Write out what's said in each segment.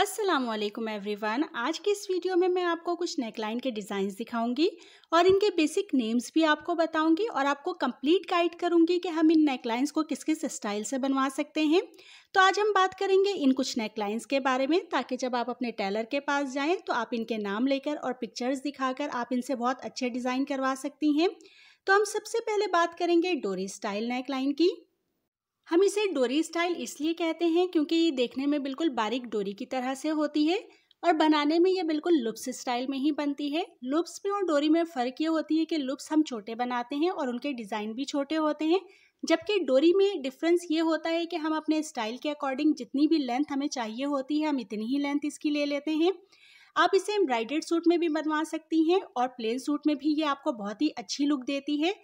Aslam everyone आज की इस वीडियो में मैं आपको कुछ नेकलाइन के डिज़ाइन दिखाऊंगी और इनके बेसिक नेम्स भी आपको बताऊंगी और आपको कंप्लीट गाइड करूंगी कि हम इन नेकलाइंस को किस किस स्टाइल से बनवा सकते हैं तो आज हम बात करेंगे इन कुछ नेकलाइंस के बारे में ताकि जब आप अपने टेलर के पास जाएँ तो आप इनके नाम लेकर और पिक्चर्स दिखाकर आप इनसे बहुत अच्छे डिज़ाइन करवा सकती हैं तो हम सबसे पहले बात करेंगे डोरी स्टाइल नेकलाइन की हम इसे डोरी स्टाइल इसलिए कहते हैं क्योंकि ये देखने में बिल्कुल बारीक डोरी की तरह से होती है और बनाने में ये बिल्कुल लुप्स स्टाइल में ही बनती है लुप्स में और डोरी में फ़र्क ये होती है कि लुप्स हम छोटे बनाते हैं और उनके डिज़ाइन भी छोटे होते हैं जबकि डोरी में डिफरेंस ये होता है कि हम अपने स्टाइल के अकॉर्डिंग जितनी भी लेंथ हमें चाहिए होती है हम इतनी ही लेंथ इसकी ले लेते हैं आप इसे एम्ब्राइडेड सूट में भी बनवा सकती हैं और प्लेन सूट में भी ये आपको बहुत ही अच्छी लुक देती है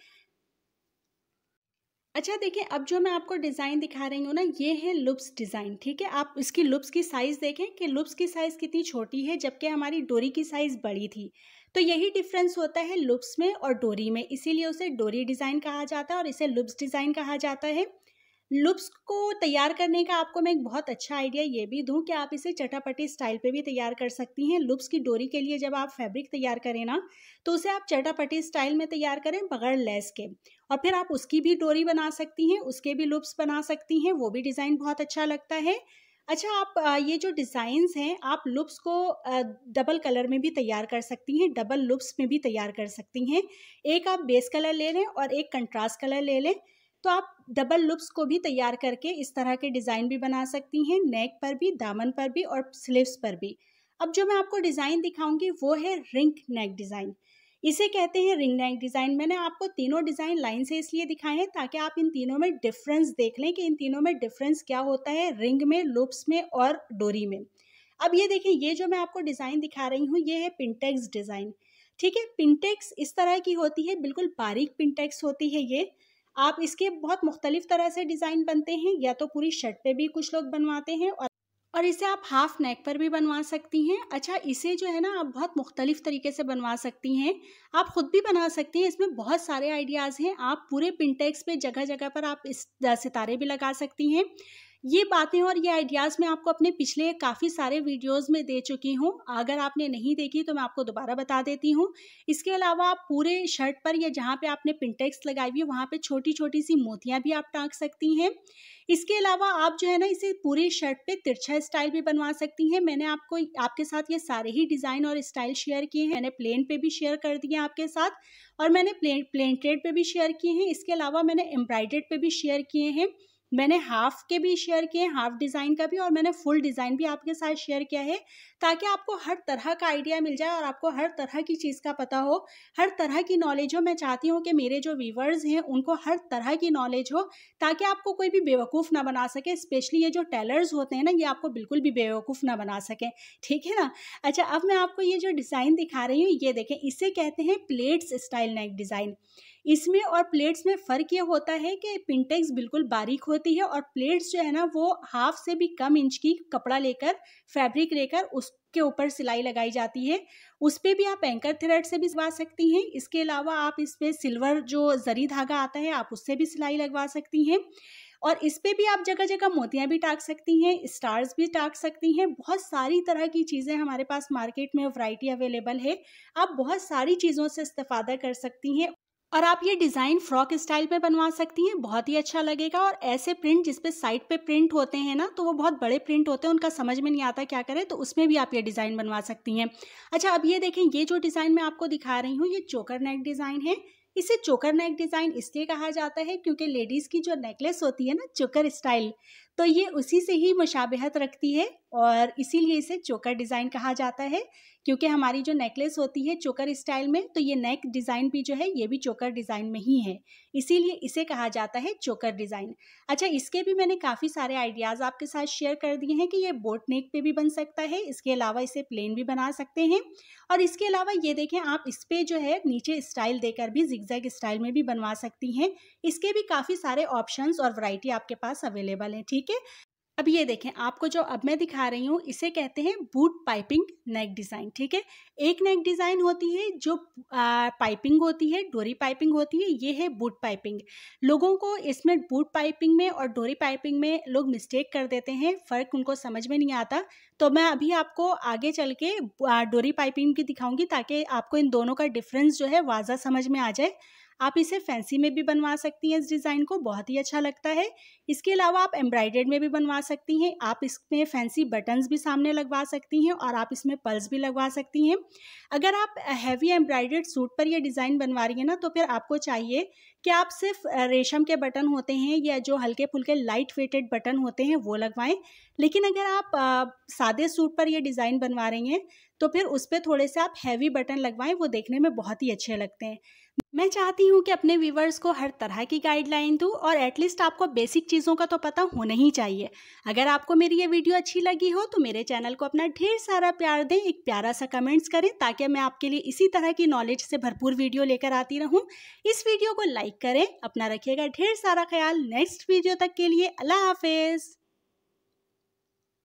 अच्छा देखिए अब जो मैं आपको डिज़ाइन दिखा रही हूँ ना ये है लुप्स डिज़ाइन ठीक है आप इसकी लुप्स की साइज़ देखें कि लुप्स की साइज़ कितनी छोटी है जबकि हमारी डोरी की साइज़ बड़ी थी तो यही डिफरेंस होता है लुप्स में और डोरी में इसीलिए उसे डोरी डिज़ाइन कहा जाता है और इसे लुप्स डिज़ाइन कहा जाता है लुप्स को तैयार करने का आपको मैं एक बहुत अच्छा आइडिया ये भी दूं कि आप इसे चटापटी स्टाइल पे भी तैयार कर सकती हैं लुप्स की डोरी के लिए जब आप फैब्रिक तैयार करें ना तो उसे आप चटापटी स्टाइल में तैयार करें बगैर लेस के और फिर आप उसकी भी डोरी बना सकती हैं उसके भी लुप्स बना सकती हैं वो भी डिज़ाइन बहुत अच्छा लगता है अच्छा आप ये जो डिज़ाइंस हैं आप लुप्स को डबल कलर में भी तैयार कर सकती हैं डबल लुप्स में भी तैयार कर सकती हैं एक आप बेस कलर ले लें और एक कंट्रास्ट कलर ले लें तो आप डबल लुप्स को भी तैयार करके इस तरह के डिज़ाइन भी बना सकती हैं नेक पर भी दामन पर भी और स्लीव्स पर भी अब जो मैं आपको डिज़ाइन दिखाऊंगी वो है रिंक नेक डिज़ाइन इसे कहते हैं रिंग नेक डिज़ाइन मैंने आपको तीनों डिज़ाइन लाइन से इसलिए दिखाए हैं ताकि आप इन तीनों में डिफरेंस देख लें कि इन तीनों में डिफरेंस क्या होता है रिंग में लुप्स में और डोरी में अब ये देखें ये जो मैं आपको डिज़ाइन दिखा रही हूँ ये है पिंटेक्स डिज़ाइन ठीक है पिंटेक्स इस तरह की होती है बिल्कुल बारीक पिंटेक्स होती है ये आप इसके बहुत मुख्तलिफ तरह से डिज़ाइन बनते हैं या तो पूरी शर्ट पे भी कुछ लोग बनवाते हैं और और इसे आप हाफ नेक पर भी बनवा सकती हैं अच्छा इसे जो है ना आप बहुत मुख्तलिफ तरीके से बनवा सकती हैं आप ख़ुद भी बना सकती हैं इसमें बहुत सारे आइडियाज़ हैं आप पूरे पिंटेक्स पे जगह जगह पर आप इस सितारे भी लगा सकती हैं ये बातें और ये आइडियाज़ मैं आपको अपने पिछले काफ़ी सारे वीडियोस में दे चुकी हूँ अगर आपने नहीं देखी तो मैं आपको दोबारा बता देती हूँ इसके अलावा आप पूरे शर्ट पर या जहाँ पे आपने पिंटेक्स लगाई हुई है वहाँ पे छोटी छोटी सी मोतियाँ भी आप टाँग सकती हैं इसके अलावा आप जो है ना इसे पूरे शर्ट पर तिरछा स्टाइल भी बनवा सकती हैं मैंने आपको आपके साथ ये सारे ही डिज़ाइन और स्टाइल शेयर किए हैं मैंने प्लेन पर भी शेयर कर दिए आपके साथ और मैंने प्लेन प्लेन ट्रेड पर भी शेयर किए हैं इसके अलावा मैंने एम्ब्रॉयडेड पर भी शेयर किए हैं मैंने हाफ के भी शेयर किए हाफ डिज़ाइन का भी और मैंने फुल डिज़ाइन भी आपके साथ शेयर किया है ताकि आपको हर तरह का आइडिया मिल जाए और आपको हर तरह की चीज़ का पता हो हर तरह की नॉलेज हो मैं चाहती हूँ कि मेरे जो व्यूवर्स हैं उनको हर तरह की नॉलेज हो ताकि आपको कोई भी बेवकूफ़ ना बना सके स्पेशली ये जो टेलर्स होते हैं ना ये आपको बिल्कुल भी बेवकूफ़ ना बना सकें ठीक है ना अच्छा अब मैं आपको ये जो डिज़ाइन दिखा रही हूँ ये देखें इसे कहते हैं प्लेट्स स्टाइल नेक डिज़ाइन इसमें और प्लेट्स में फ़र्क ये होता है कि पिंटेक्स बिल्कुल बारीक होती है और प्लेट्स जो है ना वो हाफ से भी कम इंच की कपड़ा लेकर फैब्रिक लेकर उसके ऊपर सिलाई लगाई जाती है उस पर भी आप एंकर थ्रेड से भी सिलवा सकती हैं इसके अलावा आप इस पर सिल्वर जो जरी धागा आता है आप उससे भी सिलाई लगवा सकती हैं और इस पर भी आप जगह जगह मोतियाँ भी टाक सकती हैं स्टार्स भी टाक सकती हैं बहुत सारी तरह की चीज़ें हमारे पास मार्केट में वैरायटी अवेलेबल है आप बहुत सारी चीज़ों से इस्तेफादा कर सकती हैं और आप ये डिज़ाइन फ्रॉक स्टाइल में बनवा सकती हैं बहुत ही अच्छा लगेगा और ऐसे प्रिंट जिसपे साइड पे प्रिंट होते हैं ना तो वो बहुत बड़े प्रिंट होते हैं उनका समझ में नहीं आता क्या करें तो उसमें भी आप ये डिज़ाइन बनवा सकती हैं अच्छा अब ये देखें ये जो डिज़ाइन मैं आपको दिखा रही हूँ ये चोकर नेक डिज़ाइन है इसे चोकर नेक डिज़ाइन इसलिए कहा जाता है क्योंकि लेडीज़ की जो नेकलेस होती है ना चोकर स्टाइल तो ये उसी से ही मुशाबहत रखती है और इसीलिए इसे चोकर डिज़ाइन कहा जाता है क्योंकि हमारी जो नेकलेस होती है चोकर स्टाइल में तो ये नेक डिज़ाइन भी जो है ये भी चोकर डिज़ाइन में ही है इसीलिए इसे कहा जाता है चोकर डिज़ाइन अच्छा इसके भी मैंने काफ़ी सारे आइडियाज़ आपके साथ शेयर कर दिए हैं कि ये बोट नेक पे भी बन सकता है इसके अलावा इसे प्लेन भी बना सकते हैं और इसके अलावा ये देखें आप इस पर जो है नीचे स्टाइल देकर भी जिगजैग स्टाइल में भी बनवा सकती हैं इसके भी काफ़ी सारे ऑप्शन और वराइटी आपके पास अवेलेबल हैं ठीक ठीक है अब ये देखें आपको जो अब मैं दिखा रही हूँ इसे कहते हैं बूट पाइपिंग नेक डिज़ाइन ठीक है एक नेक डिज़ाइन होती है जो आ, पाइपिंग होती है डोरी पाइपिंग होती है ये है बूट पाइपिंग लोगों को इसमें बूट पाइपिंग में और डोरी पाइपिंग में लोग मिस्टेक कर देते हैं फ़र्क उनको समझ में नहीं आता तो मैं अभी आपको आगे चल के डोरी पाइपिंग की दिखाऊँगी ताकि आपको इन दोनों का डिफरेंस जो है वाजा समझ में आ जाए आप इसे फैंसी में भी बनवा सकती हैं इस डिज़ाइन को बहुत ही अच्छा लगता है इसके अलावा आप एम्ब्रॉयडेड में भी बनवा सकती हैं आप इसमें फैंसी बटन्स भी सामने लगवा सकती हैं और आप इसमें पल्स भी लगवा सकती हैं अगर आप हैवी एम्ब्रॉयडेड सूट पर यह डिज़ाइन बनवा रही हैं ना तो फिर आपको चाहिए कि आप सिर्फ रेशम के बटन होते हैं या जो हल्के फुल्के लाइट वेटेड बटन होते हैं वो लगवाएं लेकिन अगर आप सादे सूट पर यह डिज़ाइन बनवा रही हैं तो फिर उस पर थोड़े से आप हैवी बटन लगवाएं वो देखने में बहुत ही अच्छे लगते हैं मैं चाहती हूँ कि अपने व्यूवर्स को हर तरह की गाइडलाइन दूँ और एटलीस्ट आपको बेसिक चीज़ों का तो पता होना ही चाहिए अगर आपको मेरी ये वीडियो अच्छी लगी हो तो मेरे चैनल को अपना ढेर सारा प्यार दें एक प्यारा सा कमेंट्स करें ताकि मैं आपके लिए इसी तरह की नॉलेज से भरपूर वीडियो लेकर आती रहूँ इस वीडियो को लाइक करें अपना रखिएगा ढेर सारा ख्याल नेक्स्ट वीडियो तक के लिए अल्लाह हाफिज़